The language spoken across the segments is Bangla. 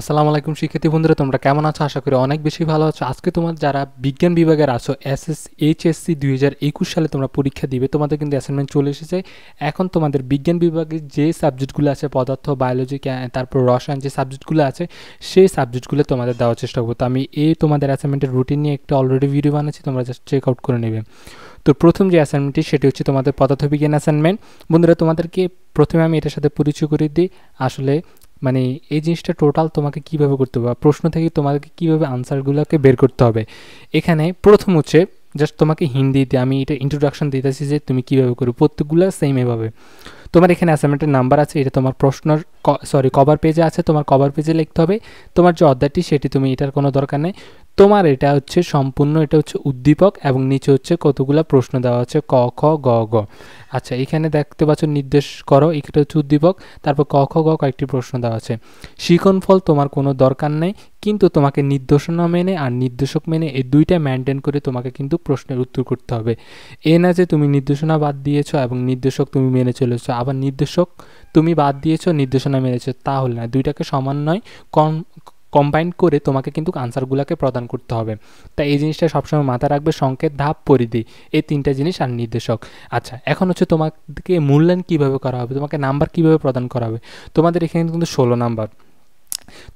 আসসালামু আলাইকুম শিক্ষার্থী বন্ধুরা তোমরা কেমন আছো আশা করি অনেক বেশি ভালো আছো আজকে তোমার যারা বিজ্ঞান বিভাগের আছো এস এস এইচএসসি দুই সালে তোমরা পরীক্ষা দিবে তোমাদের কিন্তু অ্যাসাইনমেন্ট চলে এসেছে এখন তোমাদের বিজ্ঞান বিভাগে যে সাবজেক্টগুলো আছে পদার্থ বায়োলজি তারপর রসায়ন যে সাবজেক্টগুলো আছে সেই সাবজেক্টগুলো তোমাদের দেওয়ার চেষ্টা করবো তো আমি এই তোমাদের অ্যাসাইনমেন্টের রুটিন নিয়ে একটা অলরেডি ভিডিও বানাচ্ছি তোমরা জাস্ট চেক আউট করে নেবে তো প্রথম যে অ্যাসাইনমেন্টটি সেটি হচ্ছে তোমাদের পদার্থবিজ্ঞান অ্যাসাইনমেন্ট বন্ধুরা তোমাদেরকে প্রথমে আমি এটার সাথে পরিচয় করে দিই আসলে মানে এই জিনিসটা টোটাল তোমাকে কিভাবে করতে হবে প্রশ্ন থেকে তোমাকে কিভাবে আনসারগুলোকে বের করতে হবে এখানে প্রথম হচ্ছে জাস্ট তোমাকে হিন্দিতে আমি এটা ইন্ট্রোডাকশন দিতেছি যে তুমি কীভাবে করো প্রত্যেকগুলো সেম এভাবে তোমার এখানে অ্যাসাইনমেন্টের নাম্বার আছে এটা তোমার প্রশ্ন সরি কভার পেজে আছে তোমার কভার পেজে লিখতে হবে তোমার যে অধ্যায়টি সেটি তুমি এটার কোনো দরকার নেই তোমার এটা হচ্ছে সম্পূর্ণ এটা হচ্ছে উদ্দীপক এবং নিচে হচ্ছে কতগুলা প্রশ্ন দেওয়া আছে ক খ গ গ আচ্ছা এখানে দেখতে পাচ্ছ নির্দেশ করো এটা হচ্ছে উদ্দীপক তারপর ক খ গ কয়েকটি প্রশ্ন দেওয়া আছে শিখন ফল তোমার কোনো দরকার নেই কিন্তু তোমাকে নির্দেশনা মেনে আর নির্দেশক মেনে এই দুইটা মেনটেন করে তোমাকে কিন্তু প্রশ্নের উত্তর করতে হবে এ না যে তুমি নির্দেশনা বাদ দিয়েছ এবং নির্দেশক তুমি মেনে চলেছ আবার নির্দেশক তুমি বাদ দিয়েছ নির্দেশনা মেনেছ তা না দুইটাকে সমান নয় কম কম্বাইন করে তোমাকে কিন্তু আনসারগুলোকে প্রদান করতে হবে তাই এই জিনিসটা সবসময় মাথা রাখবে সংকেত ধাপ পরিধি এই তিনটা জিনিস আর নির্দেশক আচ্ছা এখন হচ্ছে তোমাকে মূল্যায়ন কীভাবে করা হবে তোমাকে নাম্বার কীভাবে প্রদান করা হবে তোমাদের এখানে কিন্তু ষোলো নাম্বার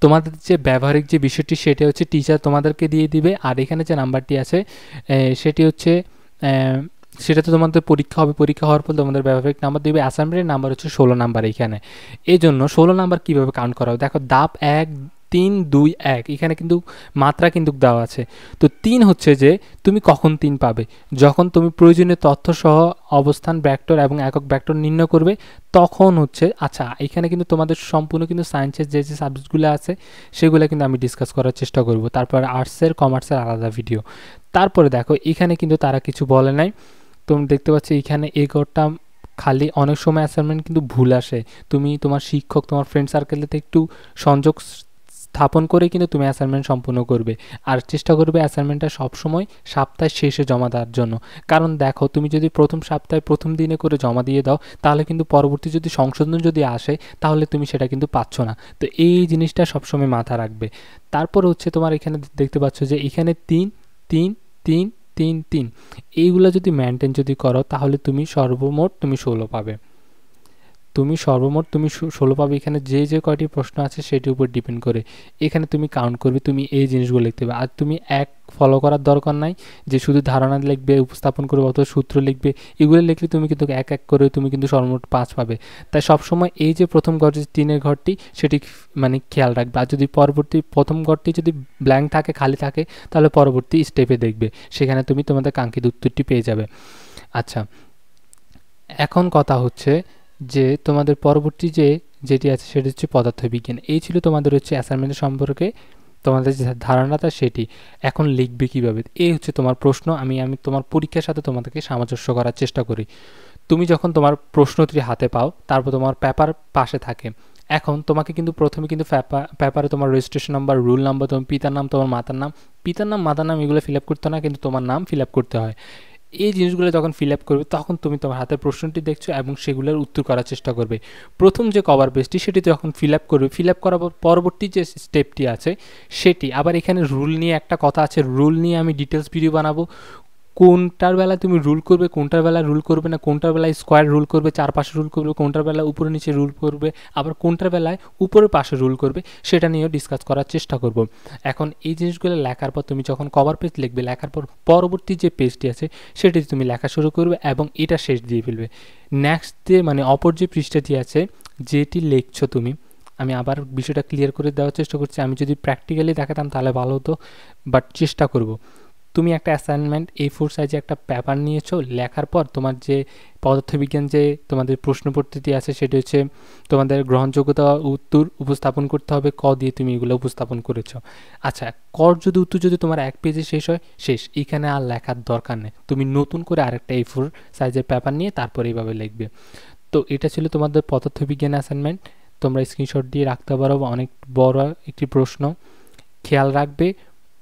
তোমাদের যে ব্যবহারিক যে বিষয়টি সেটি হচ্ছে টিচার তোমাদেরকে দিয়ে দিবে আর এখানে যে নাম্বারটি আছে সেটি হচ্ছে সেটা তো তোমাদের পরীক্ষা হবে পরীক্ষা হওয়ার পর তোমাদের ব্যবহারিক নাম্বার দিবে অ্যাসাইনমেন্টের নাম্বার হচ্ছে ষোলো নাম্বার এখানে এই জন্য ষোলো নাম্বার কীভাবে কাউন্ট করা হবে দেখো দাপ এক তিন দুই এক এখানে কিন্তু মাত্রা কিন্তু দেওয়া আছে তো তিন হচ্ছে যে তুমি কখন তিন পাবে যখন তুমি প্রয়োজনীয় তথ্য সহ অবস্থান ব্যাক্টর এবং একক ব্যাক্টর নির্ণয় করবে তখন হচ্ছে আচ্ছা এখানে কিন্তু তোমাদের সম্পূর্ণ কিন্তু সায়েন্সের যে যে সাবজেক্টগুলো আছে সেগুলো কিন্তু আমি ডিসকাস করার চেষ্টা করব তারপর আর্টসের কমার্সের আলাদা ভিডিও তারপরে দেখো এখানে কিন্তু তারা কিছু বলে নাই তুমি দেখতে পাচ্ছ এখানে এগোরটা খালি অনেক সময় অ্যাসাইনমেন্ট কিন্তু ভুল আসে তুমি তোমার শিক্ষক তোমার ফ্রেন্ড সার্কেলেতে একটু সংযোগ স্থাপন করে কিন্তু তুমি অ্যাসাইনমেন্ট সম্পূর্ণ করবে আর চেষ্টা করবে অ্যাসাইনমেন্টটা সবসময় সপ্তাহের শেষে জমা দেওয়ার জন্য কারণ দেখো তুমি যদি প্রথম সপ্তাহে প্রথম দিনে করে জমা দিয়ে দাও তাহলে কিন্তু পরবর্তী যদি সংশোধন যদি আসে তাহলে তুমি সেটা কিন্তু পাচ্ছ না তো এই জিনিসটা সবসময় মাথা রাখবে তারপর হচ্ছে তোমার এখানে দেখতে পাচ্ছ যে এখানে তিন তিন তিন তিন তিন এইগুলো যদি মেনটেন যদি করো তাহলে তুমি সর্বমোট তুমি ষোলো পাবে তুমি সর্বমোট তুমি ষোলো পাবে এখানে যে যে কয়টি প্রশ্ন আছে সেটির উপর ডিপেন্ড করে এখানে তুমি কাউন্ট করবে তুমি এই জিনিসগুলো লিখতে হবে আর তুমি এক ফলো করার দরকার নাই যে শুধু ধারণা লিখবে উপস্থাপন করবে অথবা সূত্র লিখবে এগুলো লিখলে তুমি কিন্তু এক এক করে তুমি কিন্তু সর্বমোট পাঁচ পাবে তাই সবসময় এই যে প্রথম ঘর যে তিনের ঘরটি সেটি মানে খেয়াল রাখবে আর যদি পরবর্তী প্রথম ঘরটি যদি ব্ল্যাঙ্ক থাকে খালি থাকে তাহলে পরবর্তী স্টেপে দেখবে সেখানে তুমি তোমাদের কাঙ্ক্ষিত উত্তরটি পেয়ে যাবে আচ্ছা এখন কথা হচ্ছে যে তোমাদের পরবর্তী যে যেটি আছে সেটি হচ্ছে পদার্থবিজ্ঞান এই ছিল তোমাদের হচ্ছে অ্যাসাইনমেন্ট সম্পর্কে তোমাদের যে ধারণাটা সেটি এখন লিখবে কীভাবে এই হচ্ছে তোমার প্রশ্ন আমি আমি তোমার পরীক্ষার সাথে তোমাদেরকে সামঞ্জস্য করার চেষ্টা করি তুমি যখন তোমার প্রশ্নটি হাতে পাও তারপর তোমার পেপার পাশে থাকে এখন তোমাকে কিন্তু প্রথমে কিন্তু পেপারে তোমার রেজিস্ট্রেশন নাম্বার রুল নাম্বার তোমার পিতার নাম তোমার মাতার নাম পিতার নাম মাতার নাম এগুলো ফিল আপ করতে না কিন্তু তোমার নাম ফিল আপ করতে হয় এই জিনিসগুলো যখন ফিল আপ করবে তখন তুমি তোমার হাতের প্রশ্নটি দেখছো এবং সেগুলোর উত্তর করার চেষ্টা করবে প্রথম যে কভার পেজটি সেটি যখন ফিল আপ করবে ফিল আপ করার পরবর্তী যে স্টেপটি আছে সেটি আবার এখানে রুল নিয়ে একটা কথা আছে রুল নিয়ে আমি ডিটেলস ভিডিও বানাবো কোনটার বেলা তুমি রুল করবে কোনটার বেলা রুল করবে না কোনটার বেলায় স্কোয়ার রুল করবে চারপাশে রুল করবে কোনটার বেলা উপরে নিচে রুল করবে আবার কোনটার বেলায় উপরের পাশে রুল করবে সেটা নিয়েও ডিসকাস করার চেষ্টা করব এখন এই জিনিসগুলো লেখার পর তুমি যখন কভার পেজ লিখবে লেখার পর পরবর্তী যে পেজটি আছে সেটি তুমি লেখা শুরু করবে এবং এটা শেষ দিয়ে ফেলবে নেক্সট যে মানে অপর যে পৃষ্ঠাটি আছে যেটি লিখছ তুমি আমি আবার বিষয়টা ক্লিয়ার করে দেওয়ার চেষ্টা করছি আমি যদি প্র্যাকটিক্যালি দেখাতাম তাহলে ভালো হতো বাট চেষ্টা করব তুমি একটা অ্যাসাইনমেন্ট এ ফোর সাইজে একটা পেপার নিয়েছো লেখার পর তোমার যে পদার্থবিজ্ঞান যে তোমাদের প্রশ্নপত্রটি আছে সেটি হচ্ছে তোমাদের গ্রহণযোগ্যতা উত্তর উপস্থাপন করতে হবে ক দিয়ে তুমি এগুলো উপস্থাপন করেছো আচ্ছা কর যদি উত্তর যদি তোমার এক পেজে শেষ হয় শেষ এখানে আর লেখার দরকার নেই তুমি নতুন করে আরেকটা এ ফোর সাইজের পেপার নিয়ে তারপরে এইভাবে লিখবে তো এটা ছিল তোমাদের পদার্থবিজ্ঞান অ্যাসাইনমেন্ট তোমরা স্ক্রিনশট দিয়ে রাখতে পারো অনেক বড় একটি প্রশ্ন খেয়াল রাখবে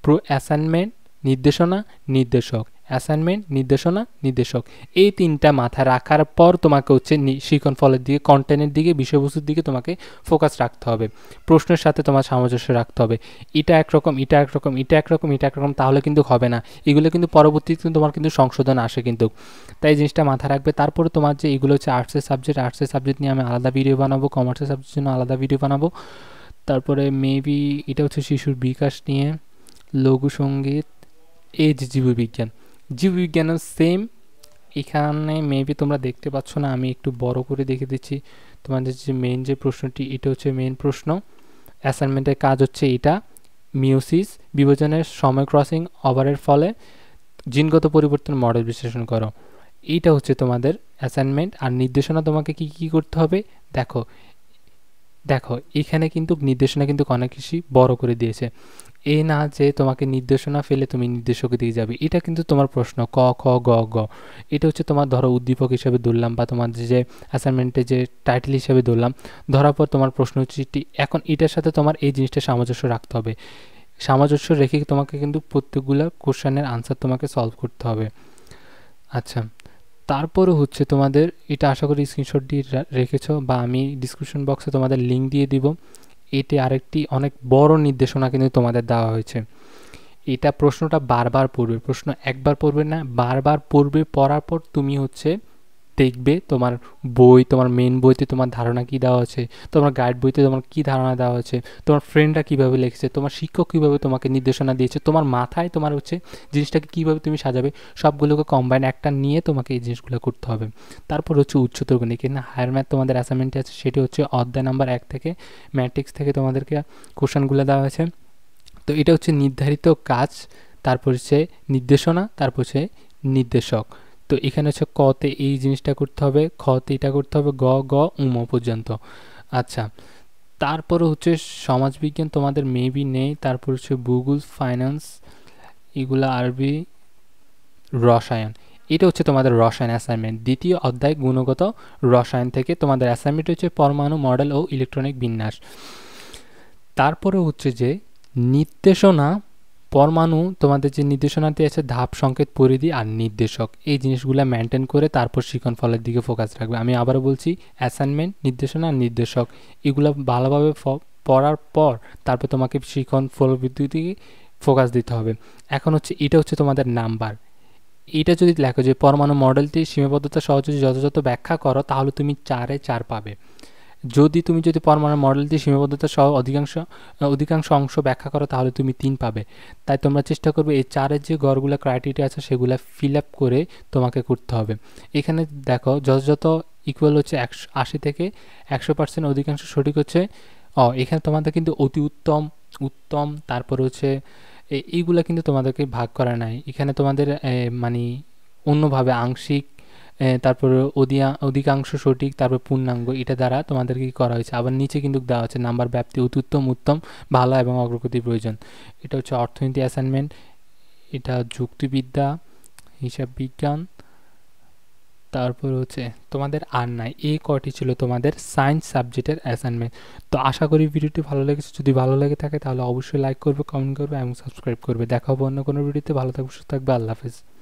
প্রো অ্যাসাইনমেন্ট নির্দেশনা নির্দেশক অ্যাসাইনমেন্ট নির্দেশনা নির্দেশক এই তিনটা মাথা রাখার পর তোমাকে হচ্ছে শিখন ফলের দিকে কন্টেন্টের দিকে বিষয়বস্তুর দিকে তোমাকে ফোকাস রাখতে হবে প্রশ্নের সাথে তোমার সামঞ্জস্য রাখতে হবে এটা একরকম এটা একরকম এটা একরকম এটা একরকম তাহলে কিন্তু হবে না এগুলো কিন্তু পরবর্তীতে কিন্তু তোমার কিন্তু সংশোধন আসে কিন্তু তাই জিনিসটা মাথা রাখবে তারপরে তোমার যে এগুলো হচ্ছে আর্টসের সাবজেক্ট আর্টসের সাবজেক্ট নিয়ে আমি আলাদা ভিডিও বানাবো কমার্সের সাবজেক্টের জন্য আলাদা ভিডিও বানাবো তারপরে মেবি এটা হচ্ছে শিশুর বিকাশ নিয়ে লঘু সঙ্গীত এই যে জীববিজ্ঞান জীববিজ্ঞানের সেম এখানে মেবি তোমরা দেখতে পাচ্ছ না আমি একটু বড় করে দেখে দিচ্ছি তোমাদের যে মেন যে প্রশ্নটি এটা হচ্ছে মেন প্রশ্ন অ্যাসাইনমেন্টের কাজ হচ্ছে এটা মিউসিস বিভাজনের সময় ক্রসিং ওভারের ফলে জিনগত পরিবর্তন মডেল বিশ্লেষণ করো এইটা হচ্ছে তোমাদের অ্যাসাইনমেন্ট আর নির্দেশনা তোমাকে কি কি করতে হবে দেখো দেখো এখানে কিন্তু নির্দেশনা কিন্তু অনেক বেশি বড় করে দিয়েছে এ না যে তোমাকে নির্দেশনা ফেলে তুমি নির্দেশকে দিয়ে যাবে এটা কিন্তু তোমার প্রশ্ন ক খ গ গ এটা হচ্ছে তোমার ধরো উদ্দীপক হিসাবে ধরলাম বা তোমার যে অ্যাসাইনমেন্টে যে টাইটেল হিসাবে ধরলাম ধরার পর তোমার প্রশ্ন হচ্ছে এখন এটার সাথে তোমার এই জিনিসটা সামঞ্জস্য রাখতে হবে সামঞ্জস্য রেখে তোমাকে কিন্তু প্রত্যেকগুলো কোশ্চেনের আনসার তোমাকে সলভ করতে হবে আচ্ছা তারপরও হচ্ছে তোমাদের এটা আশা করি স্ক্রিনশট দিয়ে রেখেছ বা আমি ডিসক্রিপশন বক্সে তোমাদের লিঙ্ক দিয়ে দিব এতে আরেকটি অনেক বড় নির্দেশনা কিন্তু তোমাদের দেওয়া হয়েছে এটা প্রশ্নটা বারবার পড়বে প্রশ্ন একবার পড়বে না বারবার পড়বে পড়ার পর তুমি হচ্ছে দেখবে তোমার বই তোমার মেন বইতে তোমার ধারণা কী দেওয়া আছে তোমার গাইড বইতে তোমার কী ধারণা দেওয়া আছে তোমার ফ্রেন্ডরা কীভাবে লিখেছে তোমার শিক্ষক কীভাবে তোমাকে নির্দেশনা দিয়েছে তোমার মাথায় তোমার হচ্ছে জিনিসটাকে কীভাবে তুমি সাজাবে সবগুলোকে কম্বাইন একটা নিয়ে তোমাকে এই জিনিসগুলো করতে হবে তারপর হচ্ছে উচ্চতর গণিত কিন্তু হায়ার ম্যাথ তোমাদের অ্যাসাইনমেন্টে আছে সেটি হচ্ছে অধ্যায় নাম্বার এক থেকে ম্যাট্রিক্স থেকে তোমাদেরকে কোশ্চেনগুলো দেওয়া আছে তো এটা হচ্ছে নির্ধারিত কাজ তারপর হচ্ছে নির্দেশনা তারপর হচ্ছে নির্দেশক তো এখানে হচ্ছে কতে এই জিনিসটা করতে হবে খতে এটা করতে হবে গ গ উম পর্যন্ত আচ্ছা তারপর হচ্ছে সমাজবিজ্ঞান তোমাদের মেবি নেই তারপর হচ্ছে ভূগোল ফাইন্যান্স এগুলো আরবি রসায়ন এটা হচ্ছে তোমাদের রসায়ন অ্যাসাইনমেন্ট দ্বিতীয় অধ্যায় গুণগত রসায়ন থেকে তোমাদের অ্যাসাইনমেন্ট হচ্ছে পরমাণু মডেল ও ইলেকট্রনিক বিন্যাস তারপরে হচ্ছে যে নির্দেশনা পরমাণু তোমাদের যে নির্দেশনাতে আছে ধাপ সংকেত পরিধি আর নির্দেশক এই জিনিসগুলো মেনটেন করে তারপর শিখন ফলের দিকে ফোকাস রাখবে আমি আবার বলছি অ্যাসাইনমেন্ট নির্দেশনা আর নির্দেশক এগুলো ভালোভাবে পড়ার পর তারপর তোমাকে শিখন ফল বৃদ্ধিকে ফোকাস দিতে হবে এখন হচ্ছে এটা হচ্ছে তোমাদের নাম্বার এটা যদি লেখো যে পরমাণু মডেলটি সীমাবদ্ধতা সহজে যথাযথ ব্যাখ্যা করো তাহলে তুমি চারে চার পাবে যদি তুমি যদি পরমাণু মডেল দিয়ে সীমাবদ্ধতা সহ অধিকাংশ অধিকাংশ অংশ ব্যাখ্যা করো তাহলে তুমি তিন পাবে তাই তোমরা চেষ্টা করবে এই চারের যে গড়গুলো ক্রাইটেরিয়া আছে সেগুলো ফিল আপ করে তোমাকে করতে হবে এখানে দেখো যথাযথ ইকুয়াল হচ্ছে একশো আশি থেকে একশো পার্সেন্ট অধিকাংশ সঠিক হচ্ছে অ এখানে তোমাদের কিন্তু অতি উত্তম উত্তম তারপর হচ্ছে এইগুলো কিন্তু তোমাদেরকে ভাগ করা নাই এখানে তোমাদের মানে অন্যভাবে আংশিক তারপর অধিয়া অধিকাংশ সঠিক তারপর পূর্ণাঙ্গ এটা দ্বারা তোমাদেরকে করা হয়েছে আবার নিচে কিন্তু দেওয়া হচ্ছে নাম্বার ব্যাপ্তি অত্যুত্তম উত্তম ভালো এবং অগ্রগতি প্রয়োজন এটা হচ্ছে অর্থনীতি অ্যাসাইনমেন্ট এটা যুক্তিবিদ্যা হিসাব বিজ্ঞান তারপর হচ্ছে তোমাদের আর নাই এই কটি ছিল তোমাদের সায়েন্স সাবজেক্টের অ্যাসাইনমেন্ট তো আশা করি ভিডিওটি ভালো লেগেছে যদি ভালো লেগে থাকে তাহলে অবশ্যই লাইক করবে কমেন্ট করবে এবং সাবস্ক্রাইব করবে দেখা হবে অন্য কোনো ভিডিওতে ভালো থাকবে সুস্থ থাকবে আল্লাহ হাফিজ